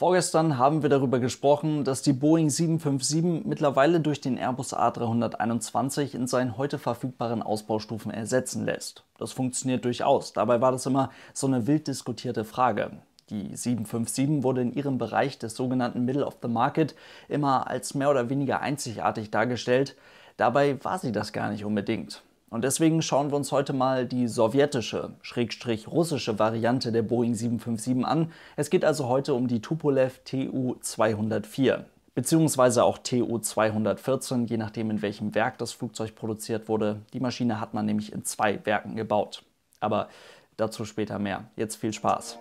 Vorgestern haben wir darüber gesprochen, dass die Boeing 757 mittlerweile durch den Airbus A321 in seinen heute verfügbaren Ausbaustufen ersetzen lässt. Das funktioniert durchaus. Dabei war das immer so eine wild diskutierte Frage. Die 757 wurde in ihrem Bereich des sogenannten Middle of the Market immer als mehr oder weniger einzigartig dargestellt. Dabei war sie das gar nicht unbedingt. Und deswegen schauen wir uns heute mal die sowjetische, schrägstrich russische Variante der Boeing 757 an. Es geht also heute um die Tupolev Tu-204 beziehungsweise auch TU-214, je nachdem in welchem Werk das Flugzeug produziert wurde. Die Maschine hat man nämlich in zwei Werken gebaut. Aber dazu später mehr. Jetzt viel Spaß.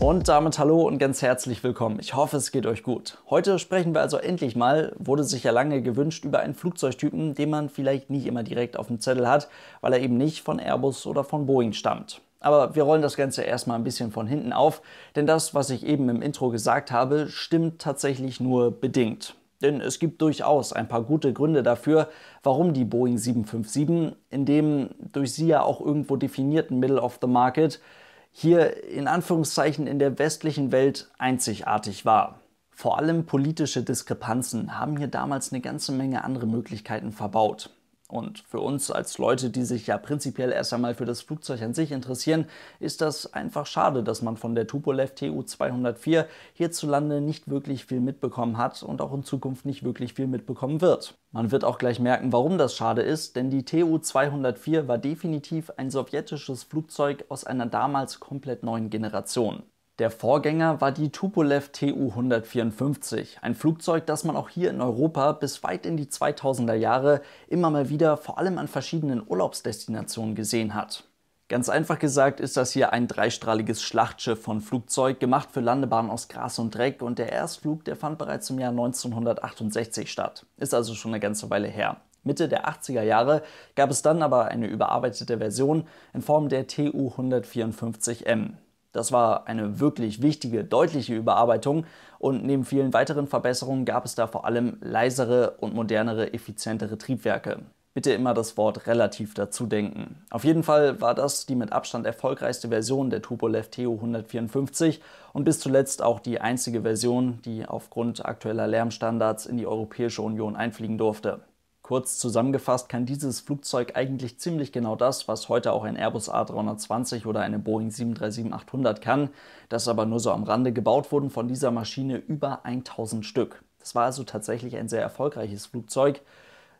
Und damit hallo und ganz herzlich willkommen. Ich hoffe, es geht euch gut. Heute sprechen wir also endlich mal, wurde sich ja lange gewünscht, über einen Flugzeugtypen, den man vielleicht nicht immer direkt auf dem Zettel hat, weil er eben nicht von Airbus oder von Boeing stammt. Aber wir rollen das Ganze erstmal ein bisschen von hinten auf, denn das, was ich eben im Intro gesagt habe, stimmt tatsächlich nur bedingt. Denn es gibt durchaus ein paar gute Gründe dafür, warum die Boeing 757 in dem durch sie ja auch irgendwo definierten Middle of the Market hier in Anführungszeichen in der westlichen Welt einzigartig war. Vor allem politische Diskrepanzen haben hier damals eine ganze Menge andere Möglichkeiten verbaut. Und für uns als Leute, die sich ja prinzipiell erst einmal für das Flugzeug an sich interessieren, ist das einfach schade, dass man von der Tupolev TU-204 hierzulande nicht wirklich viel mitbekommen hat und auch in Zukunft nicht wirklich viel mitbekommen wird. Man wird auch gleich merken, warum das schade ist, denn die TU-204 war definitiv ein sowjetisches Flugzeug aus einer damals komplett neuen Generation. Der Vorgänger war die Tupolev Tu-154, ein Flugzeug, das man auch hier in Europa bis weit in die 2000er Jahre immer mal wieder vor allem an verschiedenen Urlaubsdestinationen gesehen hat. Ganz einfach gesagt ist das hier ein dreistrahliges Schlachtschiff von Flugzeug, gemacht für Landebahnen aus Gras und Dreck und der Erstflug, der fand bereits im Jahr 1968 statt. Ist also schon eine ganze Weile her. Mitte der 80er Jahre gab es dann aber eine überarbeitete Version in Form der Tu-154M. Das war eine wirklich wichtige, deutliche Überarbeitung und neben vielen weiteren Verbesserungen gab es da vor allem leisere und modernere, effizientere Triebwerke. Bitte immer das Wort relativ dazu denken. Auf jeden Fall war das die mit Abstand erfolgreichste Version der Tupolev TU 154 und bis zuletzt auch die einzige Version, die aufgrund aktueller Lärmstandards in die Europäische Union einfliegen durfte. Kurz zusammengefasst kann dieses Flugzeug eigentlich ziemlich genau das, was heute auch ein Airbus A320 oder eine Boeing 737-800 kann, das aber nur so am Rande gebaut wurden von dieser Maschine über 1000 Stück. Das war also tatsächlich ein sehr erfolgreiches Flugzeug.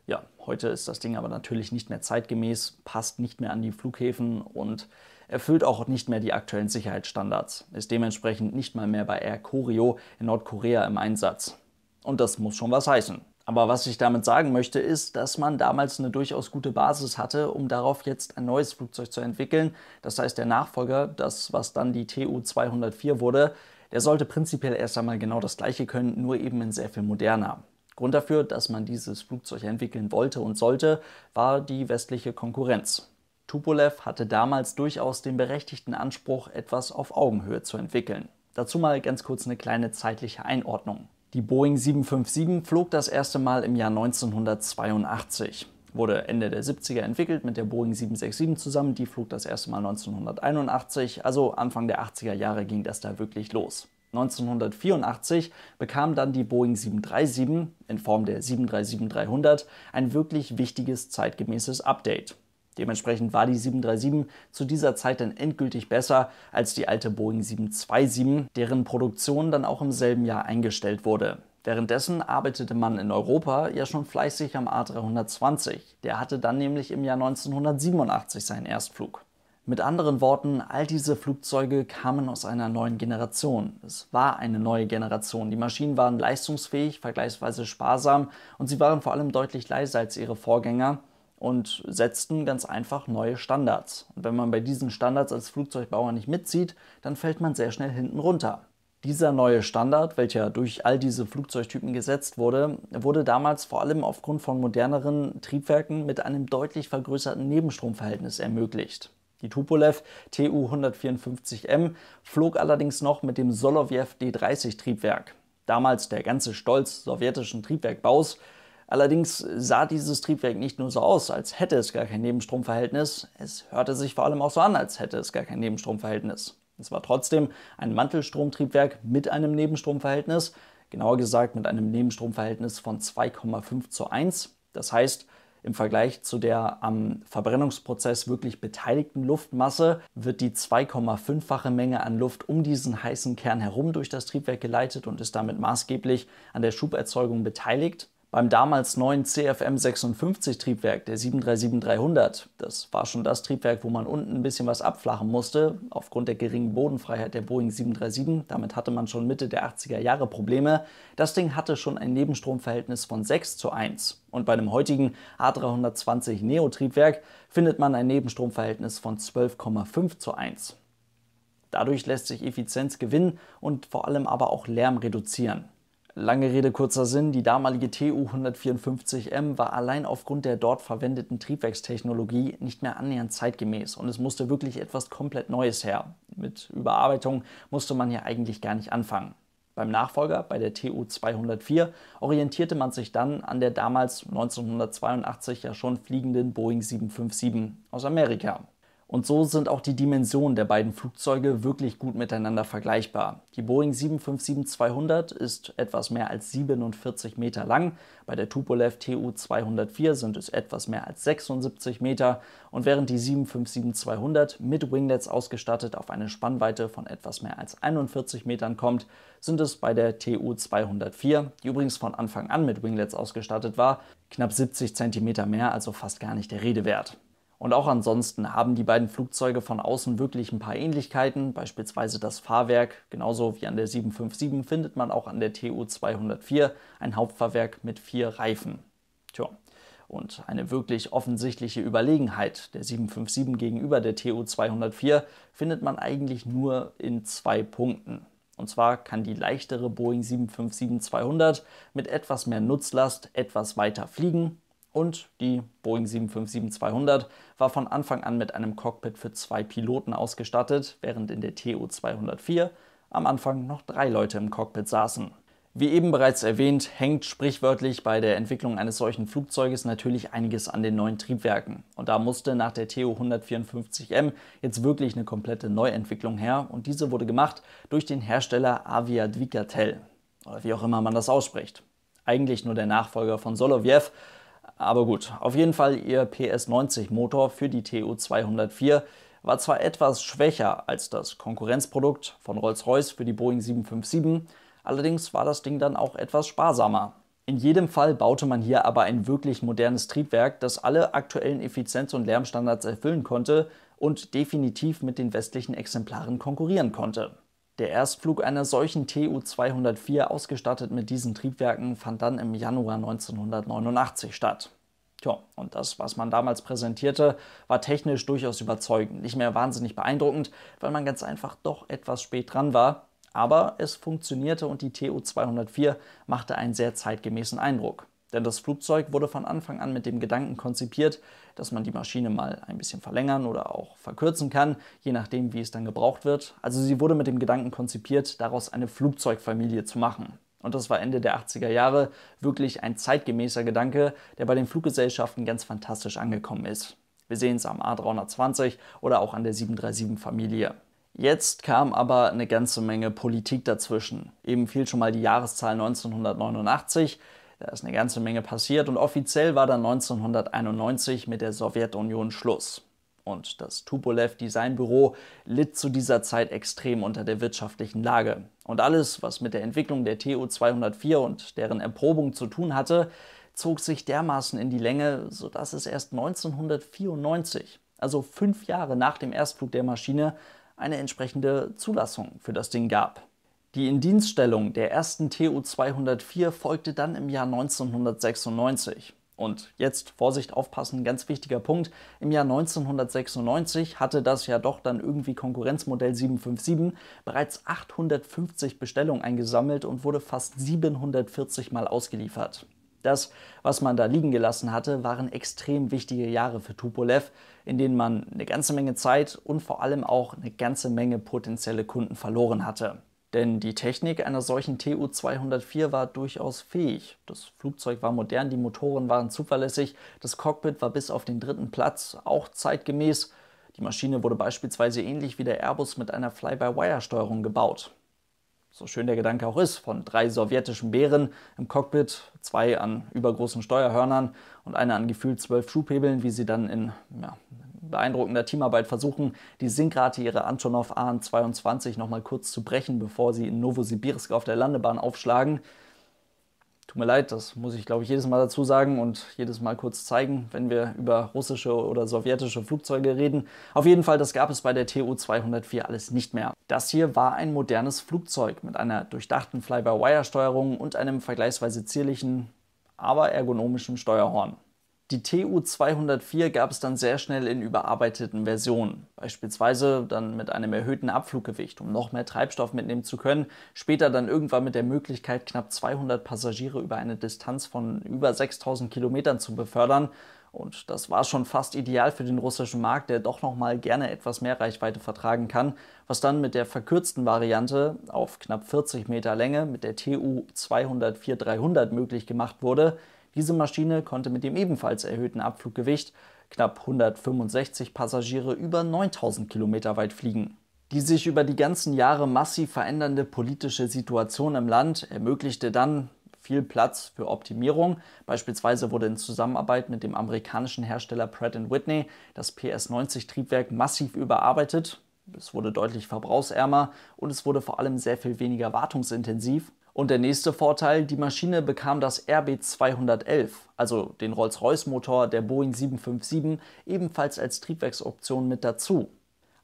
Ja, heute ist das Ding aber natürlich nicht mehr zeitgemäß, passt nicht mehr an die Flughäfen und erfüllt auch nicht mehr die aktuellen Sicherheitsstandards, ist dementsprechend nicht mal mehr bei Air Koryo in Nordkorea im Einsatz. Und das muss schon was heißen. Aber was ich damit sagen möchte, ist, dass man damals eine durchaus gute Basis hatte, um darauf jetzt ein neues Flugzeug zu entwickeln. Das heißt, der Nachfolger, das was dann die TU 204 wurde, der sollte prinzipiell erst einmal genau das gleiche können, nur eben in sehr viel moderner. Grund dafür, dass man dieses Flugzeug entwickeln wollte und sollte, war die westliche Konkurrenz. Tupolev hatte damals durchaus den berechtigten Anspruch, etwas auf Augenhöhe zu entwickeln. Dazu mal ganz kurz eine kleine zeitliche Einordnung. Die Boeing 757 flog das erste Mal im Jahr 1982 wurde Ende der 70er entwickelt mit der Boeing 767 zusammen. Die flog das erste Mal 1981, also Anfang der 80er Jahre ging das da wirklich los. 1984 bekam dann die Boeing 737 in Form der 737-300 ein wirklich wichtiges zeitgemäßes Update. Dementsprechend war die 737 zu dieser Zeit dann endgültig besser als die alte Boeing 727, deren Produktion dann auch im selben Jahr eingestellt wurde. Währenddessen arbeitete man in Europa ja schon fleißig am A320. Der hatte dann nämlich im Jahr 1987 seinen Erstflug. Mit anderen Worten, all diese Flugzeuge kamen aus einer neuen Generation. Es war eine neue Generation. Die Maschinen waren leistungsfähig, vergleichsweise sparsam und sie waren vor allem deutlich leiser als ihre Vorgänger und setzten ganz einfach neue Standards. Und wenn man bei diesen Standards als Flugzeugbauer nicht mitzieht, dann fällt man sehr schnell hinten runter. Dieser neue Standard, welcher durch all diese Flugzeugtypen gesetzt wurde, wurde damals vor allem aufgrund von moderneren Triebwerken mit einem deutlich vergrößerten Nebenstromverhältnis ermöglicht. Die Tupolev Tu-154M flog allerdings noch mit dem Solovjev D-30 Triebwerk. Damals der ganze Stolz sowjetischen Triebwerkbaus Allerdings sah dieses Triebwerk nicht nur so aus, als hätte es gar kein Nebenstromverhältnis, es hörte sich vor allem auch so an, als hätte es gar kein Nebenstromverhältnis. Es war trotzdem ein Mantelstromtriebwerk mit einem Nebenstromverhältnis, genauer gesagt mit einem Nebenstromverhältnis von 2,5 zu 1. Das heißt, im Vergleich zu der am Verbrennungsprozess wirklich beteiligten Luftmasse wird die 2,5-fache Menge an Luft um diesen heißen Kern herum durch das Triebwerk geleitet und ist damit maßgeblich an der Schuberzeugung beteiligt. Beim damals neuen CFM 56 Triebwerk der 737-300, das war schon das Triebwerk, wo man unten ein bisschen was abflachen musste, aufgrund der geringen Bodenfreiheit der Boeing 737, damit hatte man schon Mitte der 80er Jahre Probleme, das Ding hatte schon ein Nebenstromverhältnis von 6 zu 1. Und bei dem heutigen A320 Neo Triebwerk findet man ein Nebenstromverhältnis von 12,5 zu 1. Dadurch lässt sich Effizienz gewinnen und vor allem aber auch Lärm reduzieren. Lange Rede, kurzer Sinn, die damalige TU 154M war allein aufgrund der dort verwendeten Triebwerkstechnologie nicht mehr annähernd zeitgemäß und es musste wirklich etwas komplett Neues her. Mit Überarbeitung musste man ja eigentlich gar nicht anfangen. Beim Nachfolger, bei der TU 204, orientierte man sich dann an der damals 1982 ja schon fliegenden Boeing 757 aus Amerika. Und so sind auch die Dimensionen der beiden Flugzeuge wirklich gut miteinander vergleichbar. Die Boeing 757-200 ist etwas mehr als 47 Meter lang, bei der Tupolev Tu-204 sind es etwas mehr als 76 Meter und während die 757-200 mit Winglets ausgestattet auf eine Spannweite von etwas mehr als 41 Metern kommt, sind es bei der Tu-204, die übrigens von Anfang an mit Winglets ausgestattet war, knapp 70 Zentimeter mehr, also fast gar nicht der Rede wert. Und auch ansonsten haben die beiden Flugzeuge von außen wirklich ein paar Ähnlichkeiten, beispielsweise das Fahrwerk, genauso wie an der 757 findet man auch an der TU 204 ein Hauptfahrwerk mit vier Reifen. Tja, und eine wirklich offensichtliche Überlegenheit der 757 gegenüber der TU 204 findet man eigentlich nur in zwei Punkten. Und zwar kann die leichtere Boeing 757-200 mit etwas mehr Nutzlast etwas weiter fliegen und die Boeing 757-200 war von Anfang an mit einem Cockpit für zwei Piloten ausgestattet, während in der TU-204 am Anfang noch drei Leute im Cockpit saßen. Wie eben bereits erwähnt, hängt sprichwörtlich bei der Entwicklung eines solchen Flugzeuges natürlich einiges an den neuen Triebwerken. Und da musste nach der TU 154M jetzt wirklich eine komplette Neuentwicklung her. Und diese wurde gemacht durch den Hersteller Aviat Vicatel. Oder wie auch immer man das ausspricht. Eigentlich nur der Nachfolger von Soloviev, aber gut, auf jeden Fall ihr PS90-Motor für die TU204 war zwar etwas schwächer als das Konkurrenzprodukt von Rolls-Royce für die Boeing 757, allerdings war das Ding dann auch etwas sparsamer. In jedem Fall baute man hier aber ein wirklich modernes Triebwerk, das alle aktuellen Effizienz- und Lärmstandards erfüllen konnte und definitiv mit den westlichen Exemplaren konkurrieren konnte. Der Erstflug einer solchen TU-204, ausgestattet mit diesen Triebwerken, fand dann im Januar 1989 statt. Tja, und das, was man damals präsentierte, war technisch durchaus überzeugend. Nicht mehr wahnsinnig beeindruckend, weil man ganz einfach doch etwas spät dran war. Aber es funktionierte und die TU-204 machte einen sehr zeitgemäßen Eindruck. Denn das Flugzeug wurde von Anfang an mit dem Gedanken konzipiert, dass man die Maschine mal ein bisschen verlängern oder auch verkürzen kann, je nachdem, wie es dann gebraucht wird. Also sie wurde mit dem Gedanken konzipiert, daraus eine Flugzeugfamilie zu machen. Und das war Ende der 80er Jahre wirklich ein zeitgemäßer Gedanke, der bei den Fluggesellschaften ganz fantastisch angekommen ist. Wir sehen es am A320 oder auch an der 737-Familie. Jetzt kam aber eine ganze Menge Politik dazwischen. Eben fiel schon mal die Jahreszahl 1989. Da ist eine ganze Menge passiert und offiziell war dann 1991 mit der Sowjetunion Schluss. Und das Tupolev Designbüro litt zu dieser Zeit extrem unter der wirtschaftlichen Lage. Und alles, was mit der Entwicklung der TU-204 und deren Erprobung zu tun hatte, zog sich dermaßen in die Länge, sodass es erst 1994, also fünf Jahre nach dem Erstflug der Maschine, eine entsprechende Zulassung für das Ding gab. Die Indienststellung der ersten TU-204 folgte dann im Jahr 1996. Und jetzt, Vorsicht, aufpassen, ganz wichtiger Punkt, im Jahr 1996 hatte das ja doch dann irgendwie Konkurrenzmodell 757 bereits 850 Bestellungen eingesammelt und wurde fast 740 Mal ausgeliefert. Das, was man da liegen gelassen hatte, waren extrem wichtige Jahre für Tupolev, in denen man eine ganze Menge Zeit und vor allem auch eine ganze Menge potenzielle Kunden verloren hatte. Denn die Technik einer solchen TU-204 war durchaus fähig. Das Flugzeug war modern, die Motoren waren zuverlässig, das Cockpit war bis auf den dritten Platz auch zeitgemäß. Die Maschine wurde beispielsweise ähnlich wie der Airbus mit einer Fly-by-Wire-Steuerung gebaut. So schön der Gedanke auch ist, von drei sowjetischen Bären im Cockpit, zwei an übergroßen Steuerhörnern und einer an gefühlt zwölf Schubhebeln, wie sie dann in ja, beeindruckender Teamarbeit versuchen, die Sinkrate ihrer Antonov AN-22 nochmal kurz zu brechen, bevor sie in Novosibirsk auf der Landebahn aufschlagen. Tut mir leid, das muss ich, glaube ich, jedes Mal dazu sagen und jedes Mal kurz zeigen, wenn wir über russische oder sowjetische Flugzeuge reden. Auf jeden Fall, das gab es bei der TU-204 alles nicht mehr. Das hier war ein modernes Flugzeug mit einer durchdachten Fly-by-Wire-Steuerung und einem vergleichsweise zierlichen, aber ergonomischen Steuerhorn. Die TU 204 gab es dann sehr schnell in überarbeiteten Versionen, beispielsweise dann mit einem erhöhten Abfluggewicht, um noch mehr Treibstoff mitnehmen zu können, später dann irgendwann mit der Möglichkeit, knapp 200 Passagiere über eine Distanz von über 6000 Kilometern zu befördern und das war schon fast ideal für den russischen Markt, der doch noch mal gerne etwas mehr Reichweite vertragen kann, was dann mit der verkürzten Variante auf knapp 40 Meter Länge mit der TU 204-300 möglich gemacht wurde. Diese Maschine konnte mit dem ebenfalls erhöhten Abfluggewicht knapp 165 Passagiere über 9000 Kilometer weit fliegen. Die sich über die ganzen Jahre massiv verändernde politische Situation im Land ermöglichte dann viel Platz für Optimierung. Beispielsweise wurde in Zusammenarbeit mit dem amerikanischen Hersteller Pratt Whitney das PS90-Triebwerk massiv überarbeitet. Es wurde deutlich verbrauchsärmer und es wurde vor allem sehr viel weniger wartungsintensiv. Und der nächste Vorteil, die Maschine bekam das RB211, also den Rolls-Royce-Motor der Boeing 757, ebenfalls als Triebwerksoption mit dazu.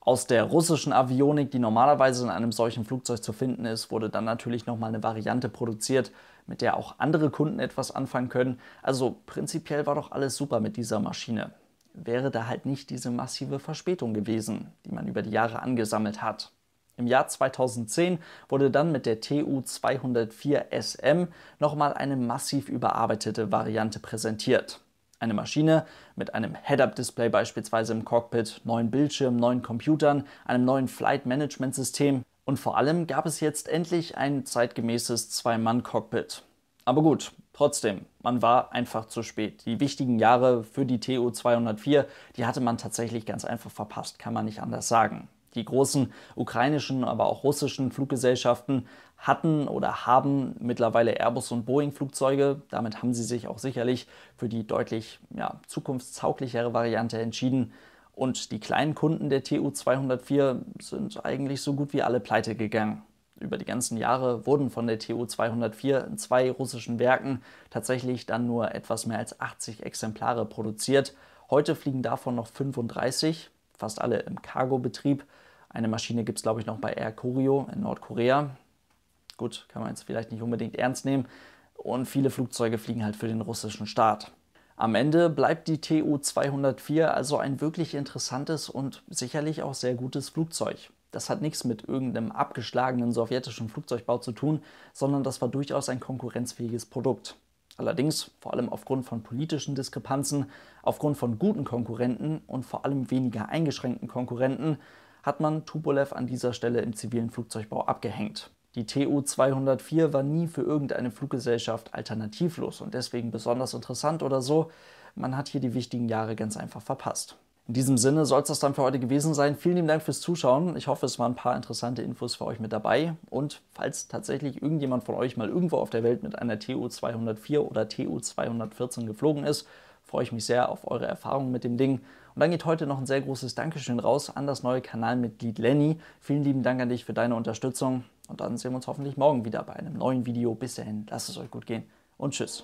Aus der russischen Avionik, die normalerweise in einem solchen Flugzeug zu finden ist, wurde dann natürlich nochmal eine Variante produziert, mit der auch andere Kunden etwas anfangen können. Also prinzipiell war doch alles super mit dieser Maschine. Wäre da halt nicht diese massive Verspätung gewesen, die man über die Jahre angesammelt hat. Im Jahr 2010 wurde dann mit der TU 204 SM nochmal eine massiv überarbeitete Variante präsentiert. Eine Maschine mit einem Head-Up-Display beispielsweise im Cockpit, neuen Bildschirmen, neuen Computern, einem neuen Flight-Management-System, und vor allem gab es jetzt endlich ein zeitgemäßes Zwei-Mann-Cockpit. Aber gut, trotzdem, man war einfach zu spät. Die wichtigen Jahre für die TU 204, die hatte man tatsächlich ganz einfach verpasst, kann man nicht anders sagen. Die großen ukrainischen, aber auch russischen Fluggesellschaften hatten oder haben mittlerweile Airbus und Boeing Flugzeuge. Damit haben sie sich auch sicherlich für die deutlich ja, zukunftstauglichere Variante entschieden. Und die kleinen Kunden der TU 204 sind eigentlich so gut wie alle pleite gegangen. Über die ganzen Jahre wurden von der TU 204 in zwei russischen Werken tatsächlich dann nur etwas mehr als 80 Exemplare produziert. Heute fliegen davon noch 35, fast alle im Cargo-Betrieb. Eine Maschine gibt es, glaube ich, noch bei Air Koryo in Nordkorea. Gut, kann man jetzt vielleicht nicht unbedingt ernst nehmen. Und viele Flugzeuge fliegen halt für den russischen Staat. Am Ende bleibt die TU-204 also ein wirklich interessantes und sicherlich auch sehr gutes Flugzeug. Das hat nichts mit irgendeinem abgeschlagenen sowjetischen Flugzeugbau zu tun, sondern das war durchaus ein konkurrenzfähiges Produkt. Allerdings vor allem aufgrund von politischen Diskrepanzen, aufgrund von guten Konkurrenten und vor allem weniger eingeschränkten Konkurrenten hat man Tupolev an dieser Stelle im zivilen Flugzeugbau abgehängt. Die TU 204 war nie für irgendeine Fluggesellschaft alternativlos und deswegen besonders interessant oder so. Man hat hier die wichtigen Jahre ganz einfach verpasst. In diesem Sinne soll es das dann für heute gewesen sein. Vielen lieben Dank fürs Zuschauen. Ich hoffe, es waren ein paar interessante Infos für euch mit dabei. Und falls tatsächlich irgendjemand von euch mal irgendwo auf der Welt mit einer TU 204 oder TU 214 geflogen ist, freue ich mich sehr auf eure Erfahrungen mit dem Ding und dann geht heute noch ein sehr großes Dankeschön raus an das neue Kanalmitglied Lenny. Vielen lieben Dank an dich für deine Unterstützung. Und dann sehen wir uns hoffentlich morgen wieder bei einem neuen Video. Bis dahin, lasst es euch gut gehen und tschüss.